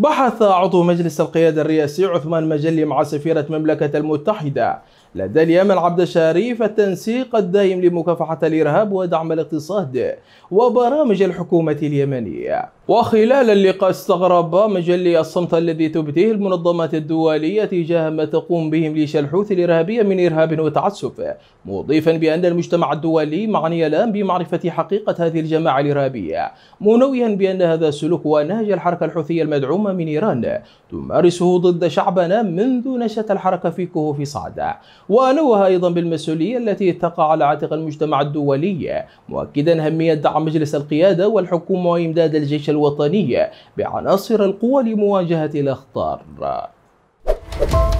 بحث عضو مجلس القيادة الرئاسي عثمان مجلي مع سفيرة المملكة المتحدة لدى اليمن عبد الشريف التنسيق الدائم لمكافحة الإرهاب ودعم الاقتصاد وبرامج الحكومة اليمنية وخلال اللقاء استغرب مجلي الصمت الذي تبديه المنظمات الدولية تجاه ما تقوم به ميليشيا الحوثي الإرهابية من إرهاب وتعسف مضيفا بأن المجتمع الدولي معني الآن بمعرفة حقيقة هذه الجماعة الإرهابية منويا بأن هذا السلوك ونهج الحركة الحوثية المدعومة من إيران تمارسه ضد شعبنا منذ نشأت الحركة في كهوف صعدة ونوه أيضا بالمسؤولية التي تقع على عاتق المجتمع الدولي مؤكدا أهمية دعم مجلس القيادة والحكومة وإمداد الجيش الوطنية بعناصر القوى لمواجهة الأخطار